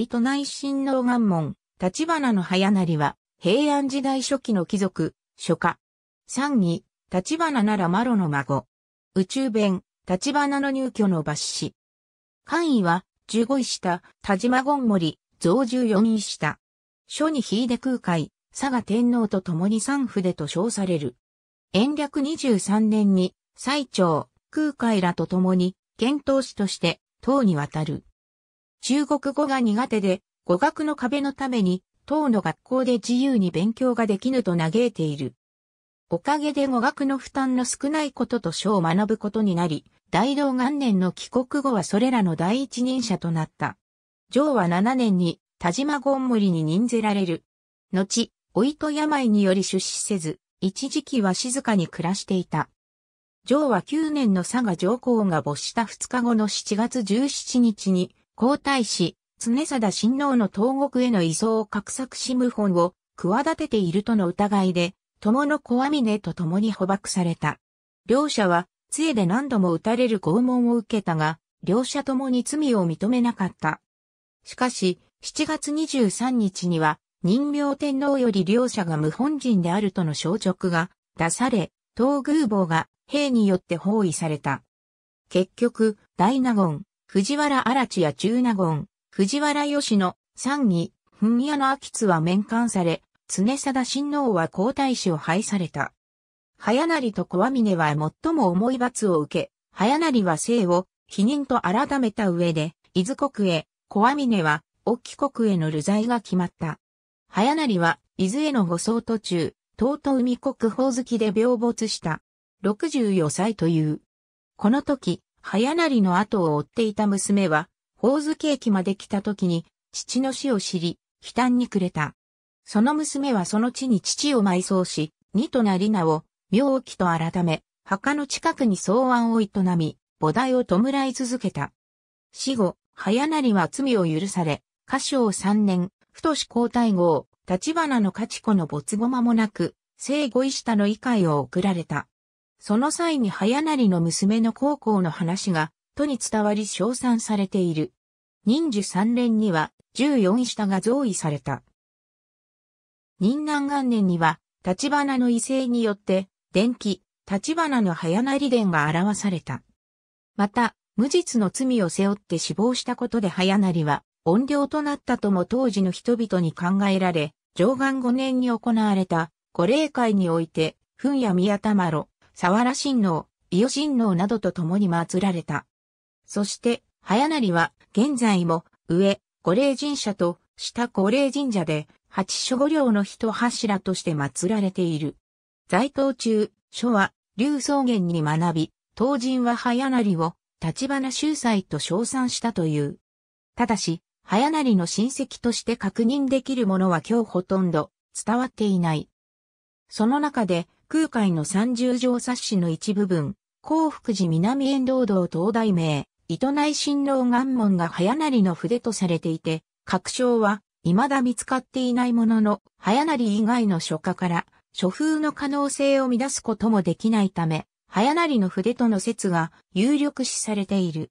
糸内親王願門、立花の早成は、平安時代初期の貴族、書家。三位、立花ならマロの孫。宇宙弁、立花の入居の抜子。官位は、十五位下、田島権森、増十四位下。書に秀で空海、佐賀天皇と共に三筆と称される。延暦二十三年に、最長、空海らと共に、遣唐使として、唐に渡る。中国語が苦手で、語学の壁のために、当の学校で自由に勉強ができぬと嘆いている。おかげで語学の負担の少ないことと書を学ぶことになり、大道元年の帰国後はそれらの第一人者となった。上は7年に田島ゴンモリに任ぜられる。後、老いと病により出資せず、一時期は静かに暮らしていた。上は9年の佐賀上皇が没した2日後の7月17日に皇太子、常貞親王の東国への移送を画策し謀反を企てているとの疑いで、友の小網峰と共に捕獲された。両者は、杖で何度も撃たれる拷問を受けたが、両者ともに罪を認めなかった。しかし、7月23日には、人名天皇より両者が無本人であるとの証直が出され、東宮坊が兵によって包囲された。結局、大納言、藤原荒地や中納言、藤原義の、三義、文屋の秋津は面関され、常貞親王は皇太子を廃された。早成と小峰は最も重い罰を受け、早成は生を、否認と改めた上で、伊豆国へ、小峰は、沖国への流罪が決まった。早成は、伊豆への護送途中、東都海国宝月で病没した。64歳という。この時、早成の後を追っていた娘は、宝月駅まで来た時に、父の死を知り、悲嘆に暮れた。その娘はその地に父を埋葬し、二となりなを、妙気と改め、墓の近くに草案を営み、菩提を弔い続けた。死後、早成は罪を許され、歌唱三年、太子皇太后、立花の勝子の没後間もなく、生後医下の遺界を送られた。その際に早成の娘の高校の話が、とに伝わり称賛されている。忍寿三連には、四位下が増位された。忍南元年には、立花の威勢によって、伝記、立花の早成伝が表された。また、無実の罪を背負って死亡したことで早成は、怨霊となったとも当時の人々に考えられ、上岸五年に行われた、五霊会において、んや宮玉炉、沢良神王、伊予神王などと共に祀られた。そして、早成は、現在も、上、五霊神社と、下五霊神社で、八諸五稜の一柱として祀られている。在当中、書は、竜草原に学び、当人は早成を、立花秀才と称賛したという。ただし、早成の親戚として確認できるものは今日ほとんど伝わっていない。その中で、空海の三十条冊子の一部分、幸福寺南遠道道東大名、糸内新郎願門が早成の筆とされていて、確証は未だ見つかっていないものの、早成以外の書家から、書風の可能性を乱すこともできないため、早成の筆との説が有力視されている。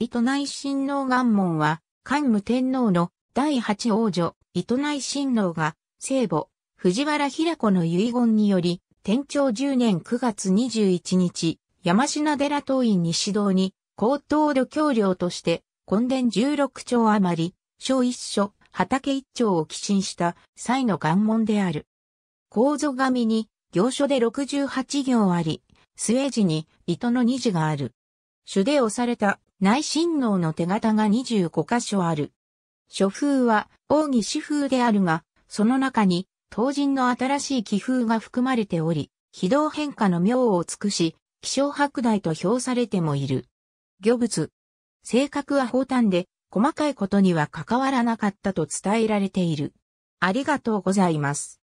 糸内親王願門は、桓武天皇の第八王女、糸内親王が、聖母、藤原平子の遺言により、天長10年9月21日、山品寺党院西堂に、高等度教領として、根伝16丁余り、小一所、畑一丁を寄進した際の願文である。構造紙に、行書で68行あり、末字に、糸の二字がある。主で押された内親王の手形が25箇所ある。書風は、奥義詩風であるが、その中に、当人の新しい気風が含まれており、軌道変化の妙を尽くし、気象拡大と評されてもいる。魚物。性格は方端で、細かいことには関わらなかったと伝えられている。ありがとうございます。